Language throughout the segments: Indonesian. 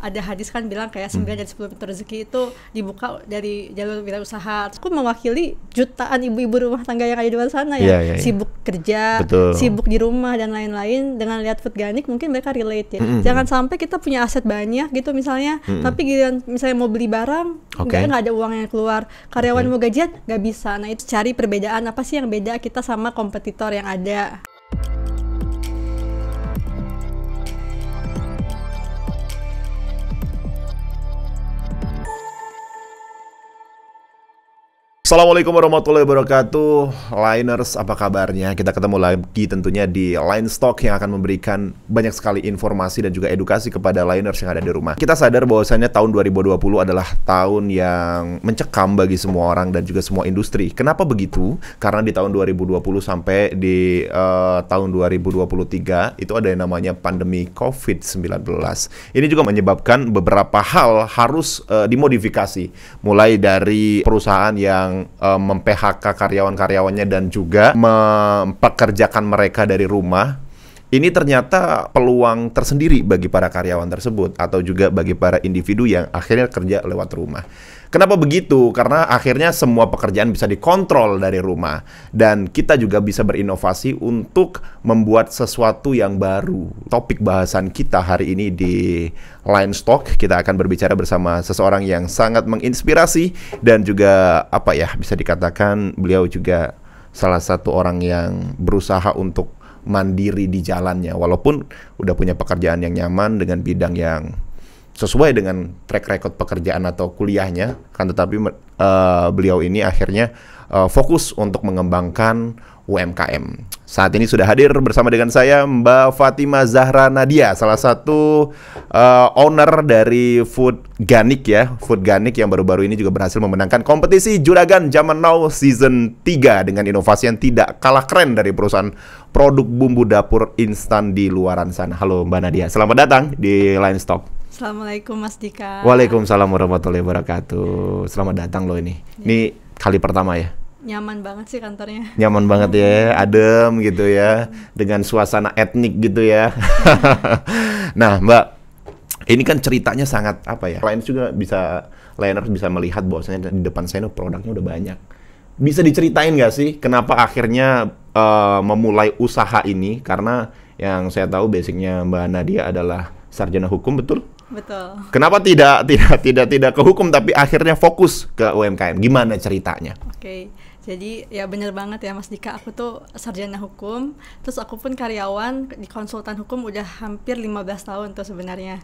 ada hadis kan bilang kayak 9 dari 10 pintu rezeki itu dibuka dari jalur wirausaha. Aku mewakili jutaan ibu-ibu rumah tangga yang ada di luar sana ya, yeah, yeah, iya. sibuk kerja, Betul. sibuk di rumah dan lain-lain dengan lihat food ganik mungkin mereka relate ya. Mm -hmm. Jangan sampai kita punya aset banyak gitu misalnya, mm -hmm. tapi giliran misalnya mau beli barang okay. nggak ada uang yang keluar, karyawan okay. mau gajian nggak bisa. Nah, itu cari perbedaan apa sih yang beda kita sama kompetitor yang ada. Assalamualaikum warahmatullahi wabarakatuh Liners apa kabarnya Kita ketemu lagi tentunya di Line Stock Yang akan memberikan banyak sekali informasi Dan juga edukasi kepada Liners yang ada di rumah Kita sadar bahwasanya tahun 2020 adalah Tahun yang mencekam bagi semua orang Dan juga semua industri Kenapa begitu? Karena di tahun 2020 sampai di uh, tahun 2023 Itu ada yang namanya pandemi COVID-19 Ini juga menyebabkan beberapa hal harus uh, dimodifikasi Mulai dari perusahaan yang um, eh, memphk karyawan-karyawannya dan juga mempekerjakan mereka dari rumah ini ternyata peluang tersendiri bagi para karyawan tersebut atau juga bagi para individu yang akhirnya kerja lewat rumah. Kenapa begitu? Karena akhirnya semua pekerjaan bisa dikontrol dari rumah dan kita juga bisa berinovasi untuk membuat sesuatu yang baru. Topik bahasan kita hari ini di Line Stock kita akan berbicara bersama seseorang yang sangat menginspirasi dan juga apa ya bisa dikatakan beliau juga salah satu orang yang berusaha untuk mandiri di jalannya walaupun udah punya pekerjaan yang nyaman dengan bidang yang sesuai dengan track record pekerjaan atau kuliahnya kan tetapi uh, beliau ini akhirnya uh, fokus untuk mengembangkan UMKM. Saat ini sudah hadir bersama dengan saya Mbak Fatima Zahra Nadia, salah satu uh, owner dari Food Ganik ya, Food Ganik yang baru-baru ini juga berhasil memenangkan kompetisi Juragan Zaman Now Season 3 dengan inovasi yang tidak kalah keren dari perusahaan produk bumbu dapur instan di luaran sana. Halo Mbak Nadia, selamat datang di Line Stop. Assalamualaikum Mas Dika. Waalaikumsalam warahmatullahi wabarakatuh. Selamat datang loh ini. Ya. Ini kali pertama ya. Nyaman banget sih kantornya. Nyaman banget ya, iya. adem gitu ya, dengan suasana etnik gitu ya. nah, Mbak, ini kan ceritanya sangat apa ya? Lain juga bisa Lainer bisa melihat bahwasanya di depan saya produknya udah banyak. Bisa diceritain gak sih kenapa akhirnya uh, memulai usaha ini? Karena yang saya tahu basicnya Mbak Nadia adalah sarjana hukum betul? Betul. Kenapa tidak tidak tidak tidak ke hukum tapi akhirnya fokus ke UMKM? Gimana ceritanya? Oke. Okay. Jadi ya bener banget ya Mas Dika, aku tuh sarjana hukum, terus aku pun karyawan di konsultan hukum udah hampir 15 tahun tuh sebenarnya.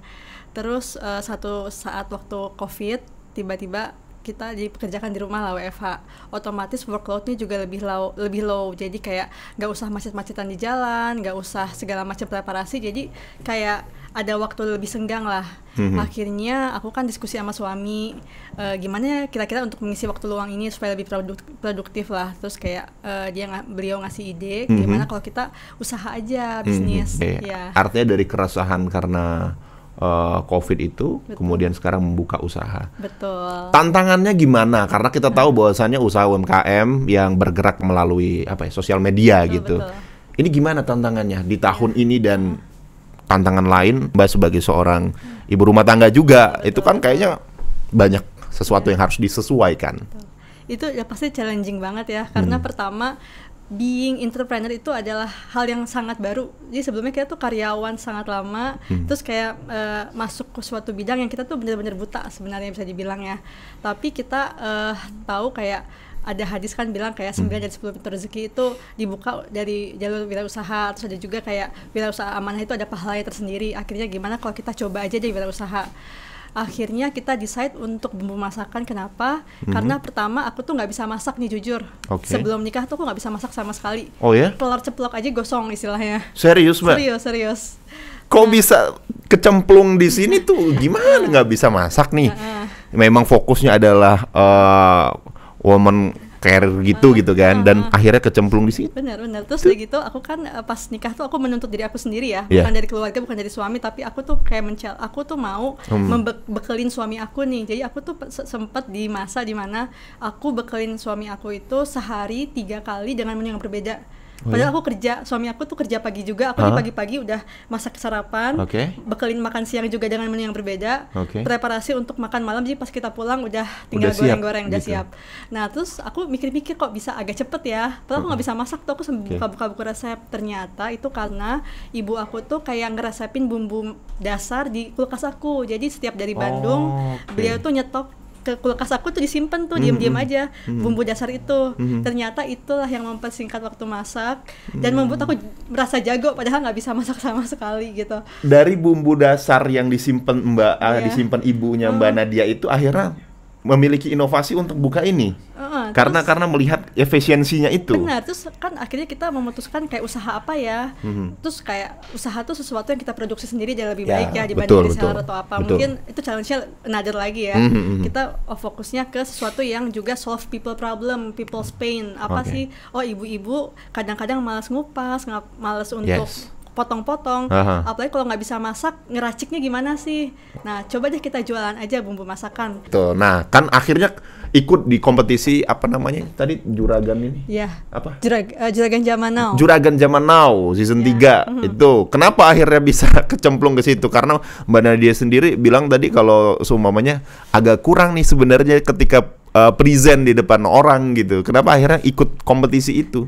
Terus uh, satu saat waktu Covid tiba-tiba kita dipekerjakan di rumah lah WFH otomatis workloadnya juga lebih low lebih low jadi kayak nggak usah macet-macetan di jalan nggak usah segala macam preparasi jadi kayak ada waktu lebih senggang lah mm-hmm. akhirnya aku kan diskusi sama suami uh, gimana ya kira-kira untuk mengisi waktu luang ini supaya lebih produk produktif lah terus kayak uh, dia nga, beliau ngasih ide mm-hmm. gimana kalau kita usaha aja bisnis mm-hmm. ya artinya dari keresahan karena Eh, COVID itu, Betul. kemudian sekarang membuka usaha. Betul. Tantangannya gimana? Karena kita tahu nah. bahwasannya usaha UMKM yang bergerak melalui apa ya sosial media betul, gitu. Betul. Ini gimana tantangannya di tahun iya. ini dan iya. tantangan lain Mbak sebagai seorang hmm. ibu rumah tangga juga betul. itu kan kayaknya banyak sesuatu ya. yang harus disesuaikan. Betul. Itu ya pasti challenging banget ya karena hmm. pertama being entrepreneur itu adalah hal yang sangat baru. Jadi sebelumnya kita tuh karyawan sangat lama, hmm. terus kayak uh, masuk ke suatu bidang yang kita tuh benar-benar buta sebenarnya bisa dibilang ya. Tapi kita uh, tahu kayak ada hadis kan bilang kayak 9 hmm. dari 10 pintu rezeki itu dibuka dari jalur wirausaha terus ada juga kayak wirausaha amanah itu ada pahalanya tersendiri akhirnya gimana kalau kita coba aja deh wirausaha akhirnya kita decide untuk bumbu masakan kenapa mm-hmm. karena pertama aku tuh nggak bisa masak nih jujur okay. sebelum nikah tuh aku nggak bisa masak sama sekali oh ya telur ceplok aja gosong istilahnya serius mbak serius serius kok nah. bisa kecemplung di sini tuh gimana nggak bisa masak nih memang fokusnya adalah uh, woman care gitu hmm. gitu kan dan hmm. akhirnya kecemplung di situ benar benar terus udah gitu aku kan eh, pas nikah tuh aku menuntut diri aku sendiri ya yeah. bukan dari keluarga bukan dari suami tapi aku tuh kayak mencel aku tuh mau hmm. membekelin suami aku nih jadi aku tuh sempat di masa dimana aku bekelin suami aku itu sehari tiga kali dengan menu yang berbeda Oh, Padahal iya? aku kerja, suami aku tuh kerja pagi juga. Aku huh? di pagi-pagi udah masak sarapan, okay. bekelin makan siang juga dengan menu yang berbeda, okay. preparasi untuk makan malam. Jadi pas kita pulang udah tinggal goreng-goreng, udah, siap, goreng -goreng, gitu. siap. Nah terus aku mikir-mikir kok bisa agak cepet ya. Padahal aku nggak bisa masak tuh, aku buka-buka buku resep. Ternyata itu karena ibu aku tuh kayak ngeresepin bumbu dasar di kulkas aku. Jadi setiap dari Bandung, oh, okay. beliau tuh nyetok ke kulkas aku tuh disimpan tuh hmm, diem-diem hmm. aja hmm. bumbu dasar itu. Ternyata itulah yang mempersingkat waktu masak dan membuat aku merasa jago padahal nggak bisa masak sama sekali gitu. Dari bumbu dasar yang disimpan Mbak yeah. Iya. disimpan ibunya Mbak Nadia itu akhirnya memiliki inovasi untuk buka ini. Uh, karena terus, karena melihat efisiensinya itu. Benar, terus kan akhirnya kita memutuskan kayak usaha apa ya. Hmm. Terus kayak usaha tuh sesuatu yang kita produksi sendiri jadi lebih ya, baik ya dibanding betul, reseller betul, atau apa. Betul. Mungkin itu challenge-nya another lagi ya. Hmm, hmm, kita oh, fokusnya ke sesuatu yang juga solve people problem, people's pain. Apa okay. sih? Oh, ibu-ibu kadang-kadang malas ngupas, malas untuk yes potong-potong. Aha. Apalagi kalau nggak bisa masak, ngeraciknya gimana sih? Nah, coba deh kita jualan aja bumbu masakan. Tuh, nah kan akhirnya ikut di kompetisi apa namanya tadi juragan ini? Iya. Apa? Jurag uh, juragan zaman now. Juragan zaman now season yeah. Mhm. 3 itu. Kenapa akhirnya bisa kecemplung ke situ? Karena Mbak Nadia sendiri bilang tadi kalau sumamanya agak kurang nih sebenarnya ketika uh, present di depan orang gitu. Kenapa akhirnya ikut kompetisi itu?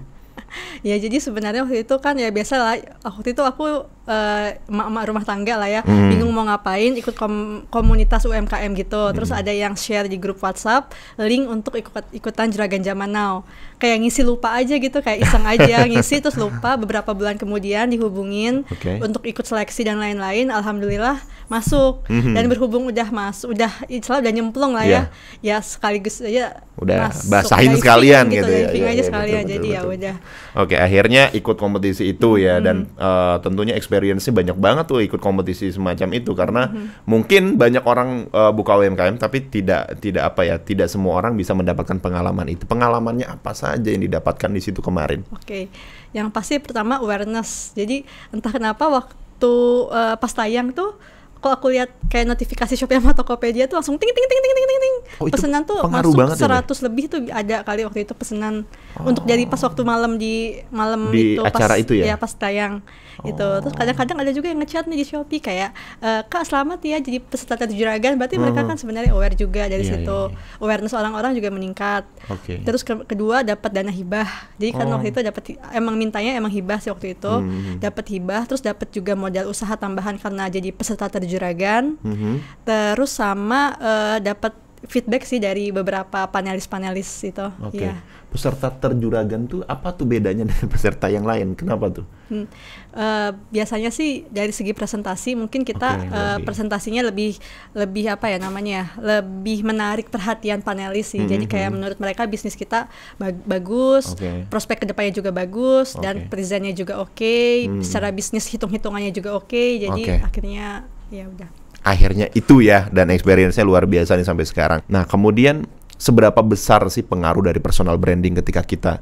ya jadi sebenarnya waktu itu kan ya biasa lah waktu itu aku eh, emak-emak uh, rumah tangga lah ya hmm. bingung mau ngapain ikut kom komunitas UMKM gitu hmm. terus ada yang share di grup WhatsApp link untuk ikut ikutan juragan zaman now kayak ngisi lupa aja gitu kayak iseng aja ngisi terus lupa beberapa bulan kemudian dihubungin okay. untuk ikut seleksi dan lain-lain alhamdulillah masuk -hmm. dan berhubung udah mas udah istilah udah nyemplung lah yeah. ya iya. ya sekaligus ya udah basahin sekalian gitu, gitu ya, ya, iya, gitu aja ya, sekalian betul, jadi betul, ya betul. udah Oke, okay, akhirnya ikut kompetisi itu ya -hmm. dan uh, tentunya experience-nya banyak banget tuh ikut kompetisi semacam itu karena -hmm. mungkin banyak orang uh, buka UMKM tapi tidak tidak apa ya, tidak semua orang bisa mendapatkan pengalaman itu. Pengalamannya apa saja yang didapatkan di situ kemarin? Oke. Okay. Yang pasti pertama awareness. Jadi entah kenapa waktu uh, pas tayang tuh kalau aku lihat kayak notifikasi Shopee sama Tokopedia tuh langsung ting ting ting ting ting ting ting. Oh, pesenan tuh masuk 100 ya, lebih tuh ada kali waktu itu pesenan oh. untuk jadi pas waktu malam di malam di itu acara pas, itu ya? ya pas tayang oh. Terus kadang-kadang ada juga yang ngechat nih di Shopee kayak e, Kak selamat ya jadi peserta tes juragan berarti hmm. mereka hmm. kan sebenarnya aware juga dari yeah, situ. Yeah, yeah. Awareness orang-orang juga meningkat. Okay. Terus ke kedua dapat dana hibah. Jadi kan oh. waktu itu dapat emang mintanya emang hibah sih waktu itu. Hmm, hmm, hmm. Dapat hibah terus dapat juga modal usaha tambahan karena jadi peserta tes juragan mm-hmm. terus sama uh, dapat feedback sih dari beberapa panelis-panelis itu okay. ya peserta terjuragan tuh apa tuh bedanya dengan peserta yang lain kenapa tuh hmm. uh, biasanya sih dari segi presentasi mungkin kita okay, uh, eh, presentasinya lebih lebih apa ya namanya ya, lebih menarik perhatian panelis sih mm-hmm. jadi kayak mm-hmm. menurut mereka bisnis kita bag- bagus okay. prospek kedepannya juga bagus okay. dan presentnya juga oke okay, hmm. secara bisnis hitung-hitungannya juga oke okay, jadi okay. akhirnya ya udah akhirnya itu ya dan experience-nya luar biasa nih sampai sekarang nah kemudian seberapa besar sih pengaruh dari personal branding ketika kita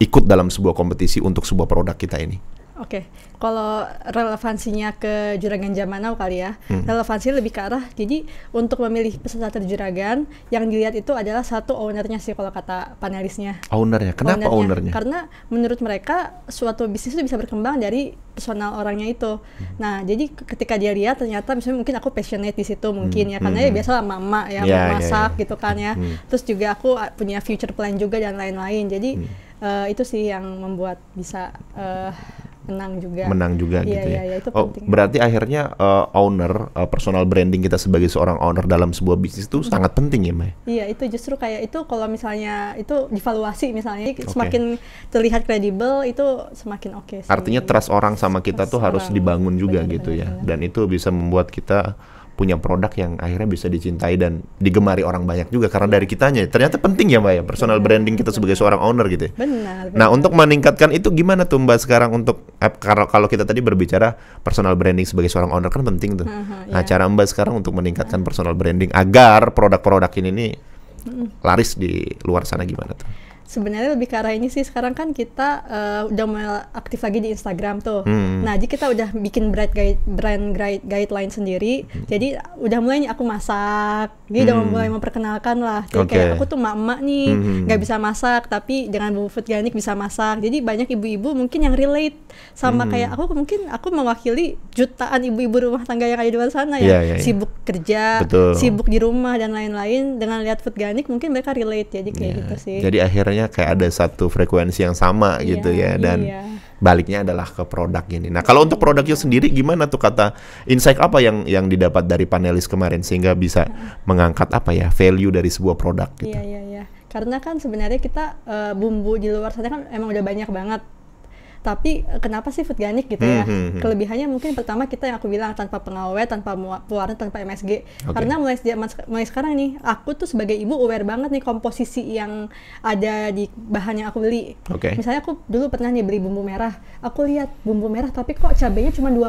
ikut dalam sebuah kompetisi untuk sebuah produk kita ini Oke, okay. kalau relevansinya ke juragan zaman now kali ya, hmm. relevansi lebih ke arah jadi untuk memilih peserta terjuragan yang dilihat itu adalah satu ownernya sih kalau kata panelisnya. Ownernya, kenapa ownernya? ownernya? Karena menurut mereka suatu bisnis itu bisa berkembang dari personal orangnya itu. Hmm. Nah, jadi ketika dia lihat ternyata misalnya mungkin aku passionate di situ mungkin ya, hmm. ya karena hmm. ya hmm. biasalah mama ya yeah, ya, ya, masak yeah, yeah. gitu kan ya. Hmm. Terus juga aku punya future plan juga dan lain-lain. Jadi hmm. uh, itu sih yang membuat bisa uh, menang juga menang juga ya, gitu ya, ya. ya oh berarti akhirnya uh, owner uh, personal branding kita sebagai seorang owner dalam sebuah bisnis itu hmm. sangat penting ya Mbak iya itu justru kayak itu kalau misalnya itu divaluasi misalnya okay. semakin terlihat kredibel itu semakin oke okay artinya trust orang sama kita trust tuh harus dibangun juga gitu ya dan itu bisa membuat kita punya produk yang akhirnya bisa dicintai dan digemari orang banyak juga karena dari kitanya ternyata penting ya mbak ya personal benar, iya. branding kita benar. sebagai seorang owner gitu ya. benar, benar nah untuk meningkatkan itu gimana tuh mbak sekarang untuk eh, kalau kalau kita tadi berbicara personal branding sebagai seorang owner kan penting tuh uh mm-hmm, -huh, iya. nah yeah. cara mbak sekarang untuk meningkatkan personal branding agar produk-produk ini nih laris di luar sana gimana tuh sebenarnya lebih ke arah ini sih sekarang kan kita uh, udah mulai aktif lagi di Instagram tuh. Hmm. Nah, jadi kita udah bikin brand guide, brand guide, guideline sendiri. Hmm. Jadi udah mulai aku masak. Jadi hmm. udah mulai memperkenalkan lah. Jadi okay. kayak aku tuh emak-emak nih hmm. nggak hmm. bisa masak tapi dengan bumbu veganik bisa masak. Jadi banyak ibu-ibu mungkin yang relate sama hmm. kayak aku mungkin aku mewakili jutaan ibu-ibu rumah tangga yang ada di luar sana ya. Yeah, yeah, iya. Sibuk kerja, Betul. sibuk di rumah dan lain-lain dengan lihat food veganik mungkin mereka relate. Jadi kayak yeah. gitu sih. Jadi akhirnya namanya kayak ada satu frekuensi yang sama yeah, gitu ya dan yeah. baliknya adalah ke produk ini. Nah, kalau untuk produknya sendiri gimana tuh kata insight apa yang yang didapat dari panelis kemarin sehingga bisa mengangkat apa ya value dari sebuah produk gitu. Iya, iya, iya. Karena kan sebenarnya kita uh, bumbu di luar sana kan emang udah banyak banget tapi eh, kenapa sih food organic gitu ya? Hmm, hmm, hmm. Kelebihannya mungkin pertama kita yang aku bilang tanpa pengawet, tanpa pewarna, tanpa MSG. Okay. Karena mulai mulai sekarang nih, aku tuh sebagai ibu aware banget nih komposisi yang ada di bahan yang aku beli. Okay. Misalnya aku dulu pernah nih beli bumbu merah, aku lihat bumbu merah tapi kok cabenya cuma 2%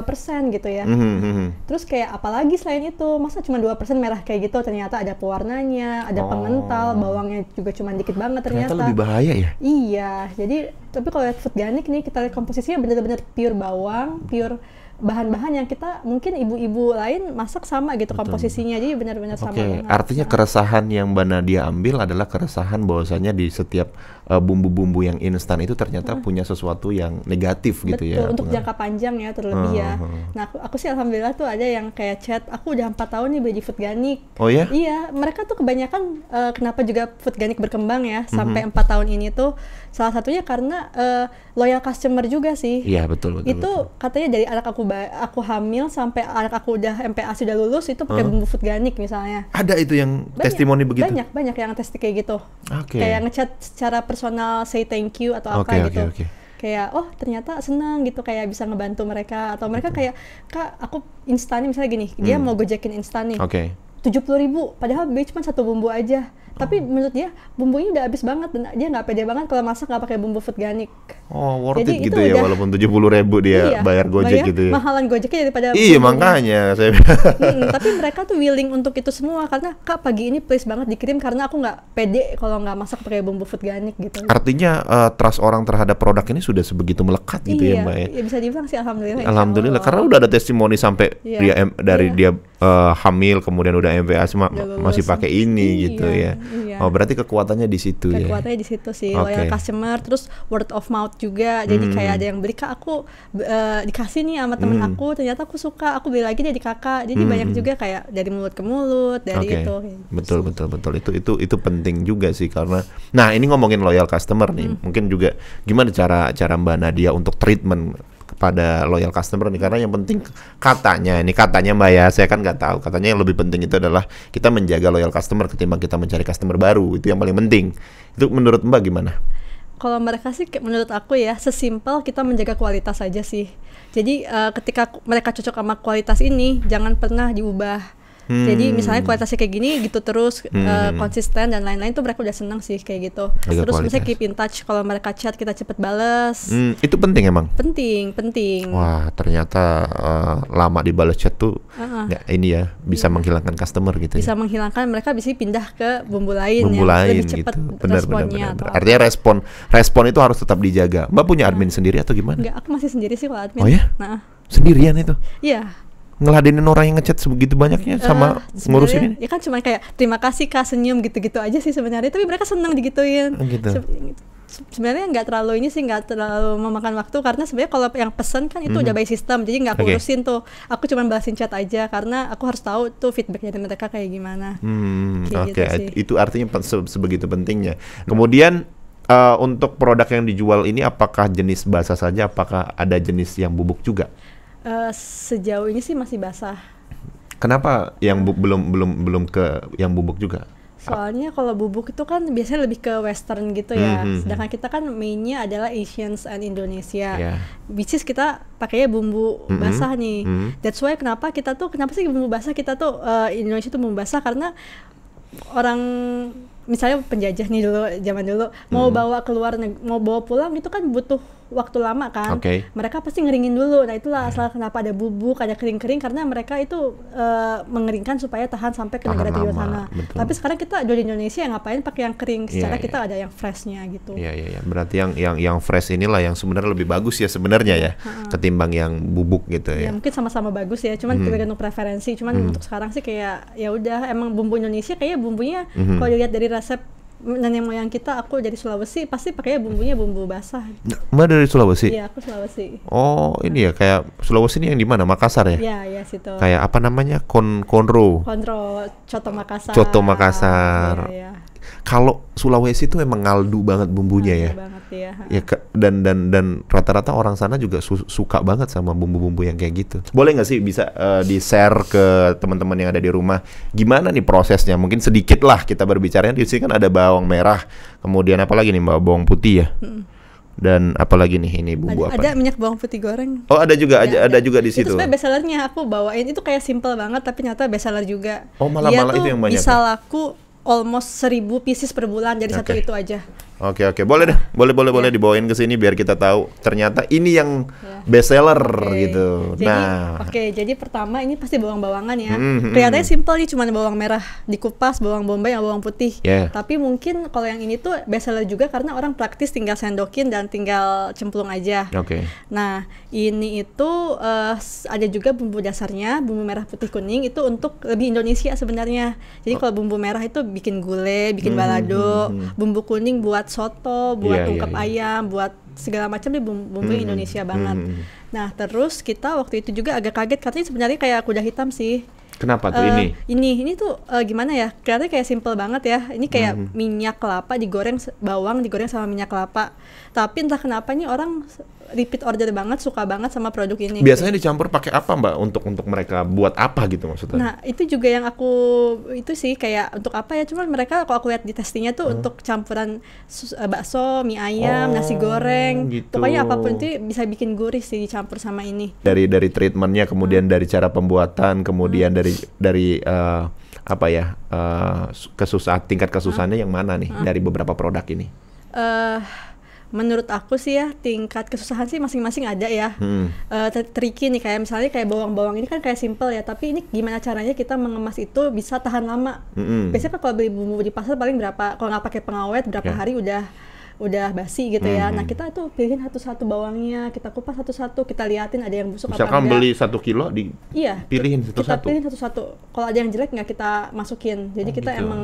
gitu ya. Hmm, hmm, hmm. Terus kayak apalagi selain itu, masa cuma 2% merah kayak gitu ternyata ada pewarnanya, ada oh. pengental, bawangnya juga cuma dikit banget ternyata. Ternyata lebih bahaya ya? Iya, jadi tapi kalau lihat organik nih kita lihat komposisinya bener-bener pure bawang pure bahan-bahan yang kita mungkin ibu-ibu lain masak sama gitu Betul. komposisinya jadi benar-benar sama. Oke, nah, artinya sama. keresahan yang Mbak dia ambil adalah keresahan bahwasanya di setiap bumbu eh, bumbu-bumbu yang instan itu ternyata hmm. punya sesuatu yang negatif Betul, gitu ya. Betul, untuk jangka panjang ya terlebih ya. hmm. ya. Nah, aku, aku sih alhamdulillah tuh ada yang kayak chat, aku udah empat tahun nih beli food ganik. Oh ya? Iya, mereka tuh kebanyakan uh, kenapa juga food ganik berkembang ya hmm. sampai hmm. empat tahun ini tuh salah satunya karena uh, loyal customer juga sih. Iya, betul betul. Itu betul. katanya dari anak aku aku hamil sampai anak aku udah MPA sudah lulus itu pakai -huh. bumbu food organik misalnya. Ada itu yang banyak, testimoni begitu? Banyak, banyak yang testi kayak gitu. Okay. Kayak ngechat secara personal say thank you atau apa okay, gitu. Okay. Kayak oh ternyata senang gitu kayak bisa ngebantu mereka atau mereka kayak kak aku instanin misalnya gini hmm. dia mau gojekin instan nih. Oke. Okay. Tujuh puluh ribu padahal dia cuma satu bumbu aja tapi menurut dia bumbunya udah habis banget dan dia nggak pede banget kalau masak nggak pakai bumbu food ganik. oh worth Jadi it gitu ya walaupun tujuh puluh ribu dia iya, bayar gojek bayar gitu ya mahalan gojeknya daripada iya makanya saya hmm, tapi mereka tuh willing untuk itu semua karena kak pagi ini please banget dikirim karena aku nggak pede kalau nggak masak pakai bumbu food ganik gitu artinya uh, trust orang terhadap produk ini sudah sebegitu melekat gitu ya, iya, ya mbak ya bisa dibilang sih alhamdulillah alhamdulillah karena udah ada testimoni sampai iya, dia dari iya. dia uh, hamil kemudian udah MVA ma masih pakai ini gitu iya. gitu ya Iya. Oh, berarti kekuatannya di situ kekuatannya ya. Kekuatannya di situ sih, okay. loyal customer, terus word of mouth juga. Jadi hmm. kayak ada yang beli Kak, aku uh, dikasih nih sama temen hmm. aku, ternyata aku suka, aku beli lagi jadi Kakak. Jadi hmm. banyak juga kayak dari mulut ke mulut, dari okay. itu. Betul, betul, betul. Itu itu itu penting juga sih karena nah, ini ngomongin loyal customer nih. Hmm. Mungkin juga gimana cara cara Mbak Nadia untuk treatment pada loyal customer nih karena yang penting katanya ini katanya Mbak ya saya kan nggak tahu katanya yang lebih penting itu adalah kita menjaga loyal customer ketimbang kita mencari customer baru itu yang paling penting itu menurut Mbak gimana? Kalau mereka sih menurut aku ya sesimpel kita menjaga kualitas aja sih jadi uh, ketika mereka cocok sama kualitas ini jangan pernah diubah Hmm. Jadi misalnya kualitasnya kayak gini gitu terus hmm. uh, konsisten dan lain-lain tuh mereka udah seneng sih kayak gitu. Agak terus kualitas. misalnya keep in touch kalau mereka chat kita cepet balas. Hmm, itu penting emang. Penting, penting. Wah, ternyata uh, lama dibalas chat tuh uh-huh. ini ya, bisa yeah. Hmm. menghilangkan customer gitu. Ya? Bisa ya. menghilangkan mereka bisa pindah ke bumbu lain bumbu yang lain, lebih cepet gitu. Benar, responnya. benar, Artinya respon respon itu harus tetap dijaga. Mbak punya admin uh, sendiri atau gimana? Enggak, aku masih sendiri sih kalau admin. Oh ya? Nah. Sendirian itu? Iya. Yeah ngeladenin orang yang ngechat sebegitu banyaknya eh, sama uh, ngurus ini? Ya kan cuma kayak terima kasih kak senyum gitu-gitu aja sih sebenarnya, tapi mereka seneng digituin. Oh, gitu. Se sebenarnya nggak terlalu ini sih nggak terlalu memakan waktu karena sebenarnya kalau yang pesan kan itu mm-hmm. udah mhm. by system jadi nggak aku okay. urusin tuh aku cuma balasin chat aja karena aku harus tahu tuh feedbacknya dari mereka kayak gimana hmm, oke okay. gitu itu artinya se- sebegitu pentingnya kemudian uh, untuk produk yang dijual ini apakah jenis bahasa saja apakah ada jenis yang bubuk juga Eh, sejauh ini sih masih basah. Kenapa yang bu- belum belum belum ke yang bubuk juga? Soalnya kalau bubuk itu kan biasanya lebih ke western gitu ya. Mm-hmm. Sedangkan kita kan mainnya adalah Asians and Indonesia. Yeah. Which is kita pakainya bumbu mm-hmm. basah nih. Mm-hmm. That's why kenapa kita tuh kenapa sih bumbu basah kita tuh uh, Indonesia tuh bumbu basah karena orang misalnya penjajah nih dulu zaman dulu mau mm bawa keluar mau bawa pulang itu kan butuh waktu lama kan. Okay. Mereka pasti ngeringin dulu. Nah, itulah hmm. salah kenapa ada bubuk, ada kering-kering karena mereka itu uh, mengeringkan supaya tahan sampai ke negara tujuan sana. Betul. Tapi sekarang kita jual di Indonesia yang ngapain pakai yang kering? Iya, Secara yeah, kita ada yang freshnya gitu. Iya, yeah, iya, yeah, yeah. Berarti yang yang yang fresh inilah yang sebenarnya lebih bagus ya sebenarnya ya hmm. ketimbang yang bubuk gitu ya. Ya mungkin sama-sama bagus ya, cuman hmm. tergantung preferensi. Cuman hmm. untuk sekarang sih kayak ya udah emang bumbu Indonesia kayak bumbunya hmm. kalau dilihat dari resep nenek moyang kita aku jadi Sulawesi pasti pakai bumbunya bumbu basah. Mbak dari Sulawesi? Iya, aku Sulawesi. Oh, ini ya kayak Sulawesi ini yang di mana? Makassar ya? Iya, iya situ. Kayak apa namanya? Kon konro. Konro coto Makassar. Coto Makassar. Iya, iya kalau Sulawesi itu emang ngaldu banget bumbunya ya. Banget, iya. ya. ya dan dan dan rata-rata orang sana juga su suka banget sama bumbu-bumbu yang kayak gitu. Boleh nggak sih bisa uh, eh, di share ke teman-teman yang ada di rumah gimana nih prosesnya? Mungkin sedikit lah kita berbicara di sini kan ada bawang merah, kemudian apa lagi nih mbak bawang putih ya. Hmm dan apalagi nih ini bumbu ada, apa? Ada nih? minyak bawang putih goreng. Oh ada juga, ada, ada, iya, ada juga di situ. Itu sebenarnya bestsellernya aku bawain itu kayak simple banget tapi nyata bestseller juga. Oh malah malah itu yang banyak. Bisa ya? laku almost 1000 pieces per bulan jadi okay. satu itu aja Oke oke boleh deh boleh boleh boleh ya. dibawain ke sini biar kita tahu ternyata ini yang yeah. best seller okay. gitu. Jadi, nah oke okay, jadi pertama ini pasti bawang bawangan ya. Mm, hmm Kelihatannya simple nih cuma bawang merah dikupas bawang bombay sama bawang putih. Yeah. Tapi mungkin kalau yang ini tuh best seller juga karena orang praktis tinggal sendokin dan tinggal cemplung aja. Oke. Okay. Nah ini itu uh, ada juga bumbu dasarnya bumbu merah putih kuning itu untuk lebih Indonesia sebenarnya. Jadi oh. kalau bumbu merah itu bikin gulai bikin hmm, hmm, balado, mm, hmm bumbu kuning buat buat soto, iya, buat yeah, ungkep yeah, yeah. ayam, buat segala macam di bumbu mm -hmm. Indonesia mm-hmm. banget. -hmm. Nah, terus kita waktu itu juga agak kaget katanya sebenarnya kayak kuda hitam sih. Kenapa tuh uh, ini? Ini ini tuh uh, gimana ya? Kelihatannya kayak simple banget ya. Ini kayak -hmm. minyak kelapa digoreng bawang digoreng sama minyak kelapa. Tapi entah kenapa nih orang repeat order banget suka banget sama produk ini biasanya gitu. dicampur pakai apa mbak untuk untuk mereka buat apa gitu maksudnya nah itu juga yang aku itu sih kayak untuk apa ya cuman mereka kalau aku lihat di testingnya tuh hmm. untuk campuran eh, bakso mie ayam oh, nasi goreng gitu. pokoknya apapun itu bisa bikin gurih sih dicampur sama ini dari dari treatmentnya kemudian hmm. dari cara pembuatan kemudian hmm. dari dari uh, apa ya uh, eh, kesusah tingkat kesusahannya hmm. yang mana nih hmm. dari beberapa produk ini uh, menurut aku sih ya tingkat kesusahan sih masing-masing ada ya hmm. uh, tricky nih kayak misalnya kayak bawang-bawang ini kan kayak simple ya tapi ini gimana caranya kita mengemas itu bisa tahan lama hmm. biasanya kan kalau beli bumbu di pasar paling berapa kalau nggak pakai pengawet berapa yeah. hari udah udah basi gitu ya. Hmm. Nah mhm. kita tuh pilihin satu-satu bawangnya, kita kupas satu-satu, kita liatin ada yang busuk Misalkan apa enggak. beli satu kilo di iya, pilihin satu-satu. Kita pilihin satu-satu. Kalau ada yang jelek nggak kita masukin. Jadi oh, kita gitu. emang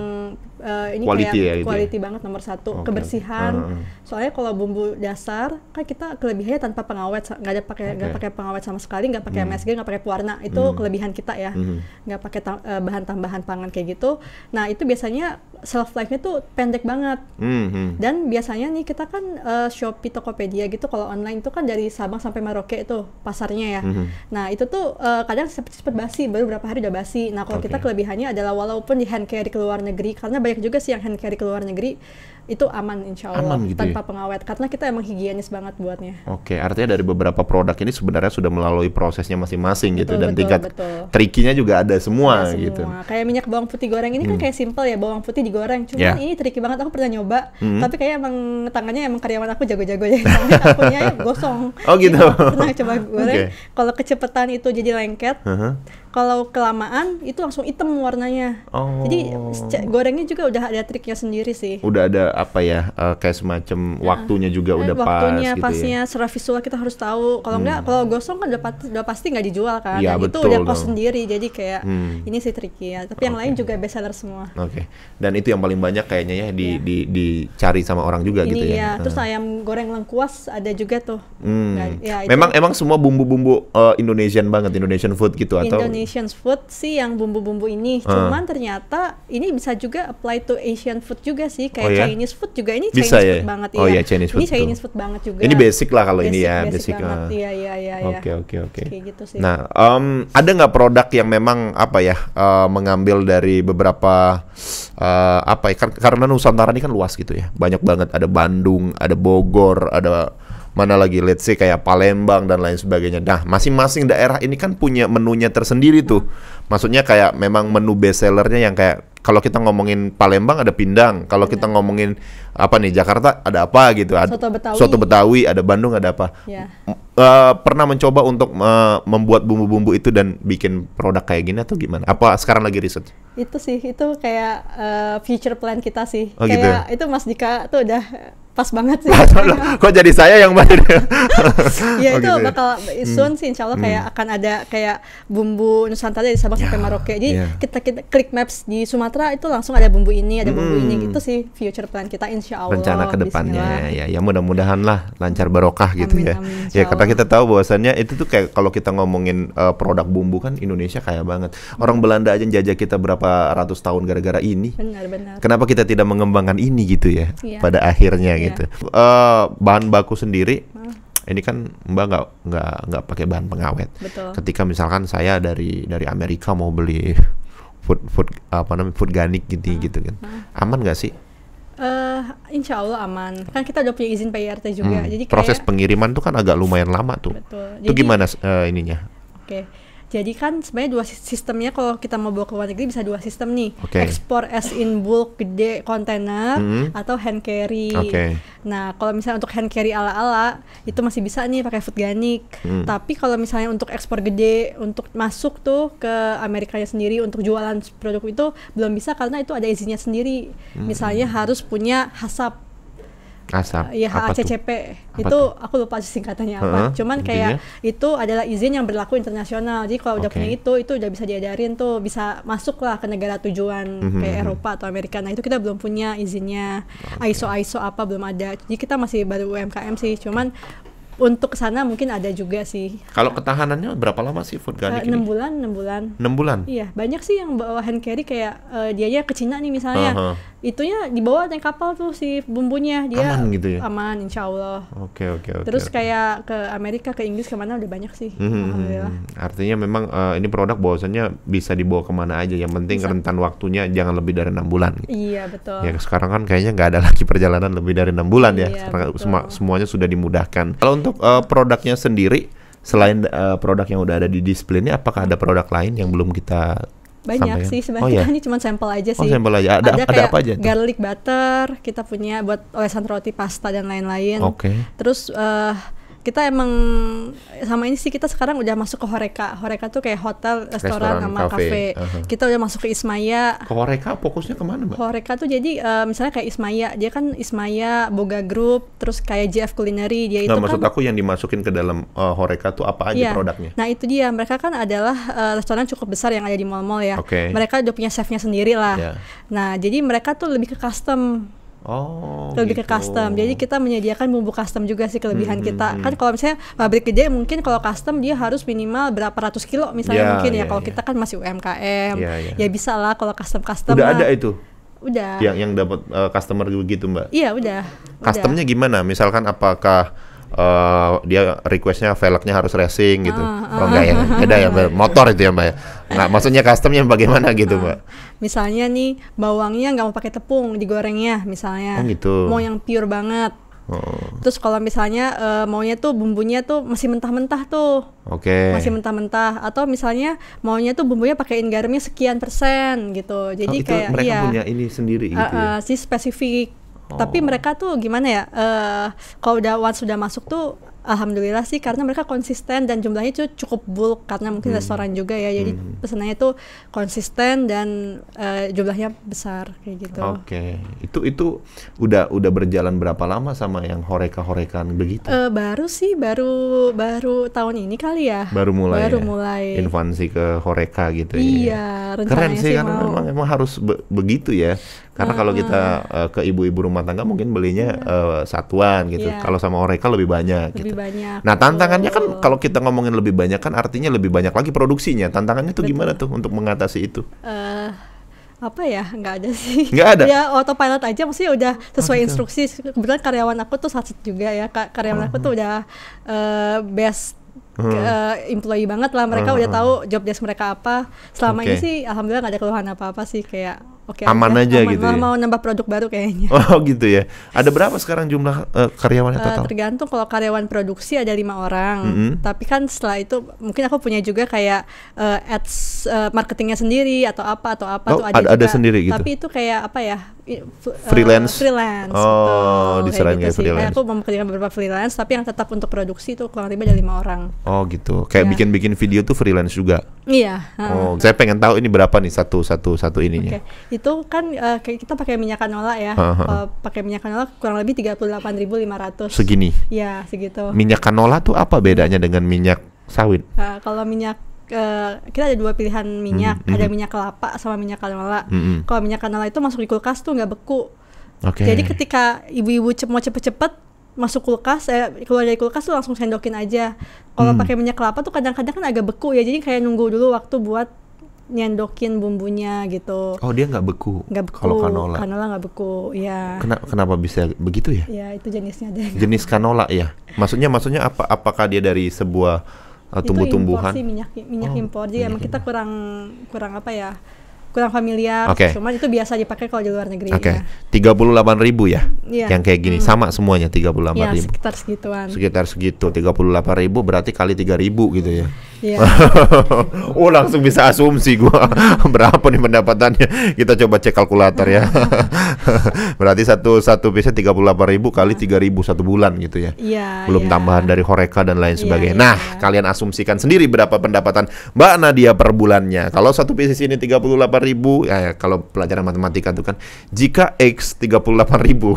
uh, ini quality kayak ya, ya? quality ya? banget nomor satu, okay. kebersihan. Uh ah, -huh. Ah, ah. Soalnya kalau bumbu dasar kan kita kelebihannya tanpa pengawet, nggak ada pakai nggak okay. pakai pengawet sama sekali, nggak pakai MSG, hmm. nggak pakai pewarna. Itu hmm. kelebihan kita ya. Hmm. Nggak hmm. pakai ta eh, bahan tambahan pangan kayak gitu. Nah itu biasanya self life-nya tuh pendek banget. Hmm. hmm. Dan biasanya biasanya nih kita kan uh, eh, Shopee, Tokopedia gitu kalau online itu kan dari Sabang sampai Merauke itu pasarnya ya. Mm-hmm. Nah, itu tuh uh, kadang cepet-cepet basi, baru berapa hari udah basi. Nah, kalau okay. kita kelebihannya adalah walaupun di hand carry ke luar negeri karena banyak juga sih yang hand carry ke luar negeri itu aman insya Allah aman gitu tanpa ya? pengawet karena kita emang higienis banget buatnya. Oke, artinya dari beberapa produk ini sebenarnya sudah melalui prosesnya masing-masing gitu dan betul, tingkat triknya trikinya juga ada semua, ya, semua gitu. Kayak minyak bawang putih goreng ini kan hmm. kan kayak simple ya bawang putih digoreng, cuman yeah. ini tricky banget aku pernah nyoba, hmm. tapi kayak emang tangannya emang karyawan aku jago-jago ya, punya gosong. Oh gitu. Jadi, iya, pernah coba goreng, okay. kalau kecepatan itu jadi lengket. Uh -huh kalau kelamaan itu langsung hitam warnanya. Oh. Jadi gorengnya juga udah ada triknya sendiri sih. Udah ada apa ya uh, kayak semacam nah, waktunya juga eh, udah waktunya, pas. Waktunya pasnya gitu ya? secara visual kita harus tahu. Kalau hmm. enggak kalau gosong kan udah, pasti nggak dijual kan. Ya, betul, itu udah kos sendiri. Jadi kayak hmm. ini sih triknya. Tapi okay. yang lain juga bestseller semua. Oke. Okay. Dan itu yang paling banyak kayaknya ya di, yeah. di, di sama orang juga gitu ini gitu ya. Iya. Hmm. Terus ayam goreng lengkuas ada juga tuh. Hmm. Nah, ya, itu. Memang emang semua bumbu-bumbu uh, Indonesian banget Indonesian food gitu atau Indonesia Indonesian food sih yang bumbu-bumbu ini. Uh. Cuman ternyata ini bisa juga apply to Asian food juga sih, kayak oh, yeah? Chinese food juga ini bisa, Chinese ya? food banget oh, iya. ya. Iya, Chinese food ini Chinese food banget juga. Ini basic lah kalau ini ya, basic, lah banget. Ah. Iya, iya, iya, iya, Oke, oke, oke. gitu sih. Nah, um, ada nggak produk yang memang apa ya, uh, mengambil dari beberapa uh, apa ya? Kar karena Nusantara ini kan luas gitu ya. Banyak banget ada Bandung, ada Bogor, ada mana lagi let's say kayak Palembang dan lain sebagainya. Nah, masing-masing daerah ini kan punya menunya tersendiri tuh. Maksudnya kayak memang menu best sellernya yang kayak kalau kita ngomongin Palembang ada pindang, kalau kita iya. ngomongin apa nih Jakarta ada apa gitu, ada soto Betawi, soto Betawi ada Bandung ada apa. Ya. Uh, pernah mencoba untuk uh, membuat bumbu-bumbu itu dan bikin produk kayak gini atau gimana? Apa sekarang lagi riset? Itu sih, itu kayak uh, future plan kita sih. Oh, gitu ya? kayak gitu? itu Mas Dika tuh udah pas banget sih. banget. kok jadi saya yang bantu ya oh, itu gitu ya. bakal ya? soon hmm. sih insya Allah hmm. kayak akan ada kayak bumbu Nusantara dari Sabang yeah. sampai ya, Merauke. Jadi yeah. kita kita klik maps di Sumatera itu langsung ada bumbu ini, ada bumbu hmm. ini gitu sih future plan kita insya Allah. Rencana kedepannya ya, ya, ya mudah-mudahan lah lancar barokah gitu ya. Amin, ya karena kita tahu bahwasannya itu tuh kayak kalau kita ngomongin uh, produk bumbu kan Indonesia kaya banget. Orang hmm. Belanda aja jajah kita berapa ratus tahun gara-gara ini. Benar benar. Kenapa kita tidak mengembangkan ini gitu ya, ya. pada akhirnya Iya. gitu. Uh, bahan baku sendiri ini kan mbak nggak nggak nggak pakai bahan pengawet. Betul. Ketika misalkan saya dari dari Amerika mau beli food food apa namanya food organik gitu hmm. gitu kan, hmm. aman nggak sih? Uh, insya Allah aman. Kan kita udah punya izin PIRT juga. Hmm, jadi kayak, proses pengiriman tuh kan agak lumayan lama tuh. Betul. Itu gimana uh, ininya? Oke. Okay jadi kan sebenarnya dua sistemnya kalau kita mau bawa ke luar negeri bisa dua sistem nih. Okay. Ekspor as in bulk gede kontainer mm-hmm. atau hand carry. Okay. Nah, kalau misalnya untuk hand carry ala-ala itu masih bisa nih pakai food organic. Mm. Tapi kalau misalnya untuk ekspor gede untuk masuk tuh ke Amerikanya sendiri untuk jualan produk itu belum bisa karena itu ada izinnya sendiri. Mm. Misalnya harus punya hasap asap ya HACCP itu tuh? aku lupa singkatannya apa uh -huh, cuman intinya? kayak itu adalah izin yang berlaku internasional jadi kalau okay. udah punya itu itu udah bisa diedarin tuh bisa masuk lah ke negara tujuan mm -hmm. kayak mhm. Eropa atau Amerika nah itu kita belum punya izinnya okay. ISO ISO apa belum ada jadi kita masih baru UMKM sih cuman untuk sana mungkin ada juga sih. Kalau ketahanannya berapa lama sih food garlic uh, eh, 6 ini? bulan, 6 bulan. 6 bulan? Iya, banyak sih yang bawa hand carry kayak uh, eh, aja ke Cina nih misalnya. Uh -huh. Itunya dibawa naik kapal tuh si bumbunya. Dia aman gitu ya? Aman, insya Allah. Oke, okay, oke, okay, oke. Terus okay. kayak ke Amerika, ke Inggris, kemana udah banyak sih. Hmm, hmm, hmm, hmm. Alhamdulillah. Artinya memang uh, ini produk bahwasannya bisa dibawa kemana aja. Yang penting bisa. rentan waktunya jangan lebih dari 6 bulan. Iya, betul. Ya sekarang kan kayaknya nggak ada lagi perjalanan lebih dari 6 bulan ya. Iya, sekarang betul. semuanya sudah dimudahkan. Kalau untuk uh, produknya sendiri selain uh, produk yang udah ada di display ini apakah ada produk lain yang belum kita banyak sampaikan? sih sebenarnya oh, ini iya? cuma sampel aja oh, sih. Oh, sampel aja. Ada, ada, ada apa aja? Itu? Garlic butter, kita punya buat olesan roti, pasta dan lain-lain. Oke. Okay. Terus uh, kita emang sama ini sih kita sekarang udah masuk ke horeka. Horeka tuh kayak hotel, restoran, restoran sama kafe. Uh -huh. Kita udah masuk ke Ismaya. Ke horeka, fokusnya kemana mbak? Horeka tuh jadi uh, misalnya kayak Ismaya, dia kan Ismaya, Boga Group, terus kayak JF Culinary dia nah, itu maksud kan. aku yang dimasukin ke dalam uh, eh, horeka tuh apa aja iya. produknya? Nah itu dia, mereka kan adalah uh, restoran cukup besar yang ada di mall-mall ya. Okay. Mereka udah punya chefnya sendiri lah. Yeah. Nah jadi mereka tuh lebih ke custom Oh, lebih gitu. ke custom. Jadi kita menyediakan bumbu custom juga sih kelebihan hmm, kita. Hmm, kan hmm. kalau misalnya pabrik gede mungkin kalau custom dia harus minimal berapa ratus kilo misalnya yeah, mungkin yeah, ya. Kalau yeah. kita kan masih UMKM, yeah, yeah. ya bisa lah kalau custom custom. Udah lah. ada itu. Udah. Yang yang dapat uh, customer gitu mbak. Iya udah. Customnya udah. gimana? Misalkan apakah uh, dia requestnya velgnya harus racing gitu. Uh, oh enggak ya, beda ya motor itu ya mbak ya. Nah maksudnya customnya bagaimana gitu mbak? Ah, misalnya nih bawangnya nggak mau pakai tepung digorengnya misalnya. Oh gitu. Mau yang pure banget. Oh. Terus kalau misalnya uh, maunya tuh bumbunya tuh masih mentah-mentah tuh. Oke. Okay. Masih mentah-mentah atau misalnya maunya tuh bumbunya pakaiin garamnya sekian persen gitu. Jadi oh, kayak mereka iya. punya ini sendiri gitu. Ya? uh, Si spesifik tapi oh. mereka tuh gimana ya? Uh, kalau udah once sudah masuk tuh alhamdulillah sih karena mereka konsisten dan jumlahnya itu cukup bulk karena mungkin hmm. restoran juga ya jadi hmm. pesanannya itu konsisten dan uh, jumlahnya besar kayak gitu. Oke, okay. itu itu udah udah berjalan berapa lama sama yang horeka-horekan begitu? Uh, baru sih baru baru tahun ini kali ya. Baru mulai. Baru ya? mulai. Infansi ke horeka gitu iya, ya. Iya, keren sih, sih karena mau. memang emang harus be begitu ya. Karena kalau kita uh, ke ibu-ibu rumah tangga mungkin belinya uh, satuan gitu. Yeah. Kalau sama horeka lebih banyak gitu lebih banyak. Nah, tantangannya kan kalau kita ngomongin lebih banyak kan artinya lebih banyak lagi produksinya. Tantangannya tuh Betul. gimana tuh untuk mengatasi itu? Uh, apa ya nggak ada sih nggak ada ya autopilot aja maksudnya udah oh, sesuai oh, instruksi kebetulan karyawan aku tuh satu juga ya karyawan uh -huh. aku tuh hmm. udah uh, best ke, hmm. uh, employee banget lah mereka -huh. Hmm, udah tahu job desk mereka apa selama okay. ini sih alhamdulillah nggak ada keluhan apa apa sih kayak okay aman aja gitu. Mau, ya? mau nambah produk baru kayaknya. Oh gitu ya. Ada berapa sekarang jumlah uh, karyawannya eh, total? Uh, tergantung kalau karyawan produksi ada lima orang. Mm -hmm. Tapi kan setelah itu mungkin aku punya juga kayak uh, ads uh, marketingnya sendiri atau apa atau apa oh, tuh ada, ada, juga. ada sendiri gitu. Tapi itu kayak apa ya? freelance. Uh, freelance. Oh, di diserang kayak gitu sih. freelance. Kayak aku mempekerjakan beberapa freelance, tapi yang tetap untuk produksi itu kurang lebih ada lima orang. Oh gitu. Kayak iya. bikin-bikin video tuh freelance juga. Iya. oh, saya pengen tahu ini berapa nih satu satu satu ininya. Okay itu kan uh, kita pakai minyak canola ya. Uh -huh. uh, eh, pakai minyak canola kurang lebih 38.500. Segini. Ya, segitu. Minyak canola tuh apa bedanya dengan minyak sawit? Uh, kalau minyak Uh, kita ada dua pilihan minyak, mm -hmm. ada mm-hmm. minyak kelapa sama minyak kanola. Mm -hmm. Kalau minyak kanola itu masuk di kulkas tuh nggak beku. Okay. Jadi ketika ibu-ibu mau cepet-cepet masuk kulkas, eh, keluar dari kulkas tuh langsung sendokin aja. Kalau mm. pakai minyak kelapa tuh kadang-kadang kan agak beku ya, jadi kayak nunggu dulu waktu buat nyendokin bumbunya gitu. Oh dia nggak beku. Nggak beku. Kalau kanola? Kanola nggak beku, ya. Kena, kenapa bisa begitu ya? Ya itu jenisnya deh. Jenis kanola ya. Maksudnya maksudnya apa? Apakah dia dari sebuah uh, tumbuh-tumbuhan? Itu impor sih minyak minyak oh, impor. Jadi minyak emang kita kurang kurang apa ya? kurang familiar, okay. Cuma itu biasa dipakai kalau di luar negeri. Oke, iya. tiga puluh delapan ribu ya, yeah. yang kayak gini hmm. sama semuanya tiga puluh delapan iya, ribu. Sekitar segituan. Sekitar segitu tiga puluh delapan ribu berarti kali tiga ribu gitu ya. Yeah. oh langsung bisa asumsi gua berapa nih pendapatannya. Kita coba cek kalkulator ya. Berarti satu satu bisa tiga puluh delapan ribu kali tiga ribu satu bulan gitu ya. Yeah, Belum yeah. tambahan dari horeca dan lain iya, sebagainya. Yeah, yeah. Nah iya. kalian asumsikan sendiri berapa pendapatan Mbak Nadia per bulannya. Kalau satu bisnis ini tiga puluh delapan ribu, ya, ya kalau pelajaran matematika itu kan jika x tiga puluh delapan ribu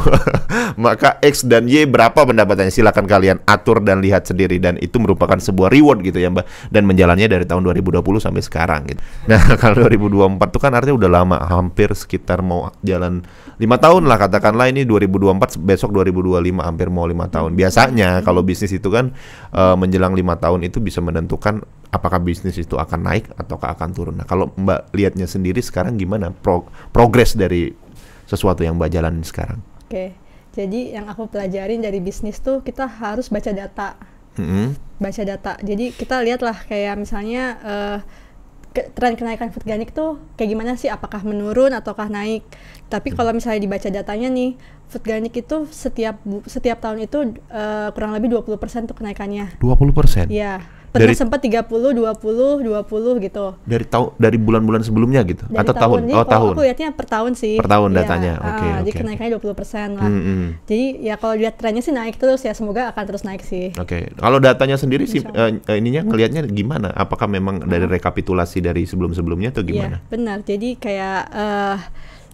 maka x dan y berapa pendapatannya? Silakan kalian atur dan lihat sendiri dan itu merupakan sebuah reward gitu ya Mbak dan menjalannya dari tahun 2020 sampai sekarang gitu. Nah, kalau 2024 tuh kan artinya udah lama, hampir sekitar mau jalan lima tahun lah katakanlah ini 2024 besok 2025 hampir mau lima tahun. Biasanya kalau bisnis itu kan uh, menjelang lima tahun itu bisa menentukan apakah bisnis itu akan naik ataukah akan turun. Nah, kalau Mbak lihatnya sendiri sekarang gimana pro progres dari sesuatu yang Mbak jalanin sekarang? Oke. Jadi yang aku pelajarin dari bisnis tuh kita harus baca data hmm. baca data jadi kita lihatlah kayak misalnya uh, ke, tren kenaikan food organic tuh kayak gimana sih apakah menurun ataukah naik tapi kalau misalnya dibaca datanya nih food organic itu setiap setiap tahun itu uh, kurang lebih 20% tuh kenaikannya 20% Iya pernah puluh sempat 30 20 20 gitu. Dari tahun dari bulan-bulan sebelumnya gitu dari atau tahun? tahun? Jadi, oh, tahun. Aku lihatnya per tahun sih. Per tahun ya, datanya. Ah, oke, okay, ah, okay, Jadi kenaikannya 20% lah. Mm -hmm. Jadi ya kalau lihat trennya sih naik terus ya semoga akan terus naik sih. Oke. Okay. Kalau datanya sendiri sih uh, ininya hmm. kelihatannya gimana? Apakah memang dari ah. rekapitulasi dari sebelum-sebelumnya atau gimana? Ya, benar. Jadi kayak uh,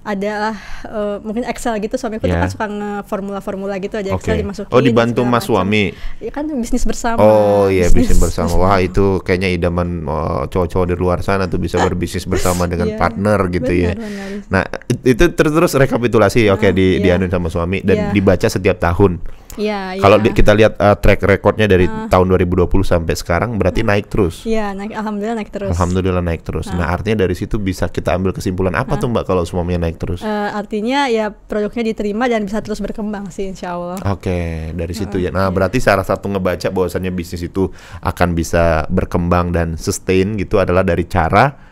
adalah uh, eh, mungkin Excel gitu suamiku yeah. tuh kan suka nge formula gitu aja okay. Excel dimasukin. Oh, dibantu Mas suami. Iya kan bisnis bersama. Oh, iya bisnis, bisnis bersama. Wah, itu kayaknya idaman uh, cowok-cowok di luar sana tuh bisa berbisnis bersama dengan yeah. partner gitu benar, ya. Benar. Nah, itu terus terus rekapitulasi oke okay, ah, di yeah. sama suami dan yeah. dibaca setiap tahun. Iya. Kalau ya. kita lihat uh, track recordnya dari uh. tahun 2020 sampai sekarang berarti hmm. naik terus. Iya, naik alhamdulillah naik terus. Alhamdulillah naik terus. Uh. Nah, artinya dari situ bisa kita ambil kesimpulan apa uh. tuh Mbak kalau semuanya naik terus? Uh, artinya ya produknya diterima dan bisa terus berkembang sih insya Allah. Oke, okay, dari situ uh. ya. Nah, iya. berarti salah satu ngebaca bahwasannya bisnis itu akan bisa berkembang dan sustain gitu adalah dari cara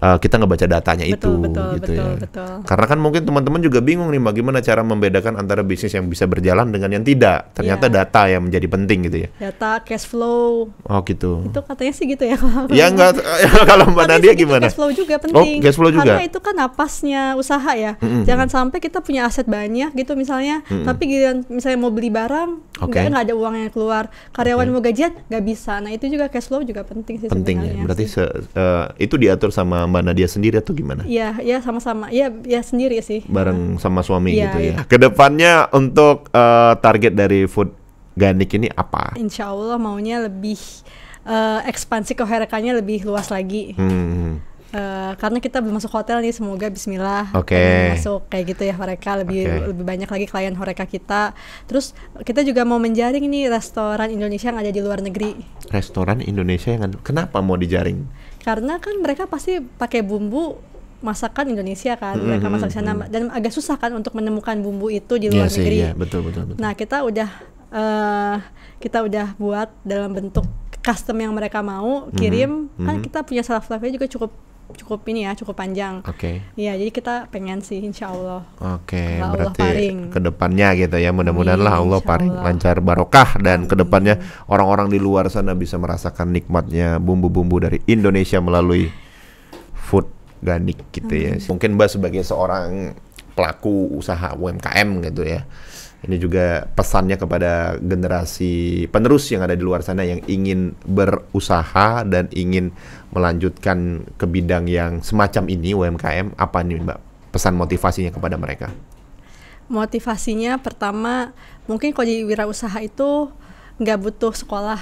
uh, kita baca datanya itu betul, gitu betul, ya. Betul. Karena kan mungkin teman-teman juga bingung nih bagaimana cara membedakan antara bisnis yang bisa berjalan dengan yang tidak. Ternyata yeah. data yang menjadi penting gitu ya. Data cash flow. Oh gitu. Itu katanya sih gitu ya kalau Ya enggak ya, kalau Mbak Nadia gimana? Cash flow juga oh, penting. Oh, cash flow juga. Karena itu kan napasnya usaha ya. Mm -hmm. Jangan sampai kita punya aset banyak gitu misalnya, mm -hmm. tapi giliran misalnya mau beli barang okay. enggak ada uang yang keluar. Karyawan okay. mau gajian nggak bisa. Nah, itu juga cash flow juga penting sih Penting ya. Berarti se, uh, itu diatur sama Mbak Nadia sendiri atau gimana? Iya, ya sama-sama. Ya, ya sendiri sih. Bareng sama suami ya, gitu ya. ya. Kedepannya untuk uh, target dari food Ganik ini apa? Insya Allah maunya lebih uh, ekspansi kehorekannya lebih luas lagi. Hmm. Uh, karena kita belum masuk hotel nih semoga Bismillah okay. masuk kayak gitu ya mereka lebih okay. lebih banyak lagi klien mereka kita terus kita juga mau menjaring nih restoran Indonesia yang ada di luar negeri restoran Indonesia yang kenapa mau dijaring karena kan mereka pasti pakai bumbu masakan Indonesia kan mm -hmm, mereka masak mm-hmm, sana mm dan agak susah kan untuk menemukan bumbu itu di luar yeah, negeri. Yeah, betul, betul, betul. Nah kita udah uh, kita udah buat dalam bentuk custom yang mereka mau mm-hmm, kirim mm -hmm. kan kita punya self nya juga cukup cukup ini ya cukup panjang. Oke. Okay. Iya jadi kita pengen sih Insya Allah. Oke. Okay, berarti paring. kedepannya gitu ya mudah-mudahan lah Allah paling lancar barokah dan Amin. kedepannya orang-orang di luar sana bisa merasakan nikmatnya bumbu-bumbu dari Indonesia melalui food ganik gitu ya. Mungkin Mbak sebagai seorang pelaku usaha UMKM gitu ya ini juga pesannya kepada generasi penerus yang ada di luar sana yang ingin berusaha dan ingin melanjutkan ke bidang yang semacam ini UMKM. Apa nih Mbak pesan motivasinya kepada mereka? Motivasinya pertama mungkin kalau jadi wirausaha itu nggak butuh sekolah.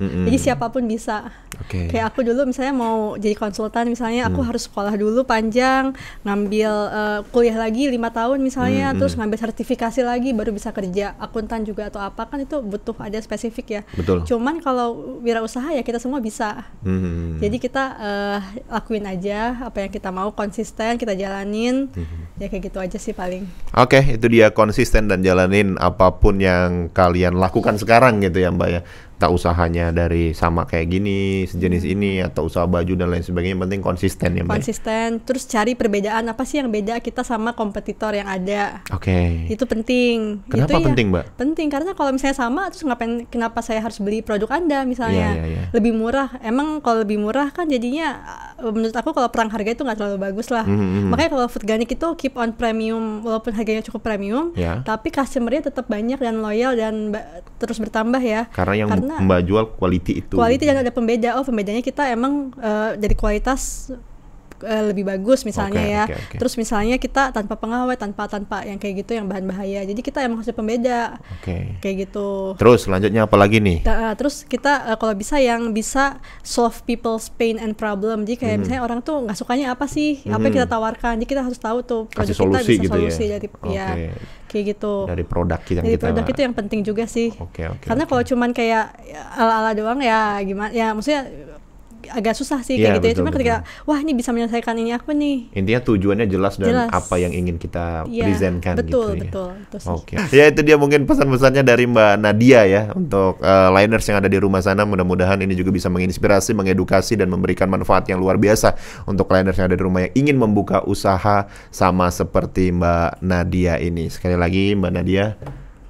Mm -hmm. Jadi siapapun bisa Okay. Kayak aku dulu misalnya mau jadi konsultan misalnya hmm. aku harus sekolah dulu panjang, ngambil uh, kuliah lagi lima tahun misalnya, hmm, terus hmm. ngambil sertifikasi lagi baru bisa kerja akuntan juga atau apa kan itu butuh ada spesifik ya. Betul. Cuman kalau wirausaha ya kita semua bisa. Hmm. hmm, hmm. Jadi kita uh, lakuin aja apa yang kita mau konsisten kita jalanin. Hmm. Ya kayak gitu aja sih paling. Oke, okay, itu dia konsisten dan jalanin apapun yang kalian lakukan iya. sekarang gitu ya Mbak ya. Tak usahanya dari sama kayak gini sejenis hmm. ini atau usaha baju dan lain sebagainya penting konsisten ya mbak ya? konsisten terus cari perbedaan apa sih yang beda kita sama kompetitor yang ada oke okay. itu penting kenapa itu penting ya, mbak penting karena kalau misalnya sama terus ngapain kenapa saya harus beli produk anda misalnya yeah, yeah, yeah. lebih murah emang kalau lebih murah kan jadinya eh, menurut aku kalau perang harga itu nggak terlalu bagus lah mm -hmm. makanya kalau foodganic itu keep on premium walaupun harganya cukup premium yeah. tapi customernya tetap banyak dan loyal dan terus bertambah ya karena yang karena mbak jual quality itu quality dan ada pembeda oh pembedanya kita emang uh, dari kualitas uh, lebih bagus misalnya okay, ya. Okay, okay. Terus misalnya kita tanpa pengawet, tanpa tanpa yang kayak gitu yang bahan bahaya. Jadi kita emang harus pembeda. Oke. Okay. Kayak gitu. Terus selanjutnya apa lagi nih? uh, terus kita uh, kalau bisa yang bisa solve people's pain and problem. Jadi kayak hmm. misalnya orang tuh nggak sukanya apa sih? Hmm. Apa yang hmm. kita tawarkan? Jadi kita harus tahu tuh produk Kasih solusi bisa gitu ya? solusi ya. Jadi okay. ya kayak gitu. Dari produk kita. Dari kita produk itu yang penting juga sih. okay, Okay, Karena okay. kalau cuman kayak ala-ala doang ya gimana? Ya maksudnya agak susah sih kayak yeah, gitu ya. Cuma ketika wah ini bisa menyelesaikan ini apa nih. Intinya tujuannya jelas dan jelas. apa yang ingin kita yeah, presentkan gitu betul, gitu ya. Betul, betul. Oke. Okay. ya itu dia mungkin pesan-pesannya dari Mbak Nadia ya untuk uh, liners yang ada di rumah sana mudah-mudahan ini juga bisa menginspirasi, mengedukasi dan memberikan manfaat yang luar biasa untuk liners yang ada di rumah yang ingin membuka usaha sama seperti Mbak Nadia ini. Sekali lagi Mbak Nadia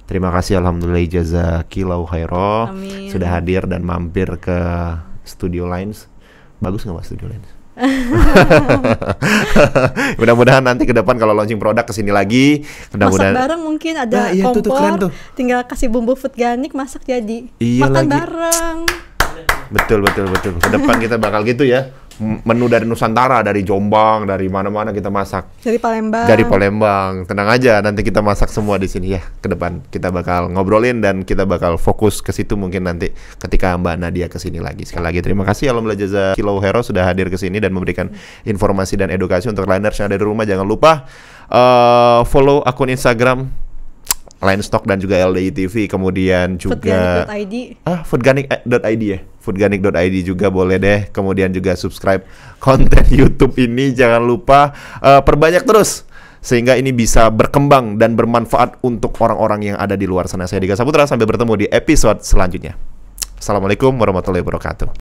Terima kasih alhamdulillah jazakilau khairo sudah hadir dan mampir ke Studio Lines bagus nggak mas Studio Lines? Mudah-mudahan nanti ke depan kalau launching produk kesini lagi, mudah-mudahan masak bareng mungkin ada nah, iya, kompor, tuh, tuh, tuh. tinggal kasih bumbu food garnic masak jadi iya makan bareng. Betul betul betul. Ke depan kita bakal gitu ya menu dari Nusantara, dari Jombang, dari mana-mana kita masak. Dari Palembang. Dari Palembang. Tenang aja, nanti kita masak semua di sini ya. Ke depan kita bakal ngobrolin dan kita bakal fokus ke situ mungkin nanti ketika Mbak Nadia ke sini lagi. Sekali lagi terima kasih Alhamdulillah Jaza Kilo Hero sudah hadir ke sini dan memberikan informasi dan edukasi untuk liners yang ada di rumah. Jangan lupa uh, follow akun Instagram Stock dan juga LDI TV kemudian juga foodganic.id ah foodganic.id eh, ya foodganic.id juga boleh deh kemudian juga subscribe konten YouTube ini jangan lupa uh, perbanyak terus sehingga ini bisa berkembang dan bermanfaat untuk orang-orang yang ada di luar sana. Saya Dika Saputra, sampai bertemu di episode selanjutnya. Assalamualaikum warahmatullahi wabarakatuh.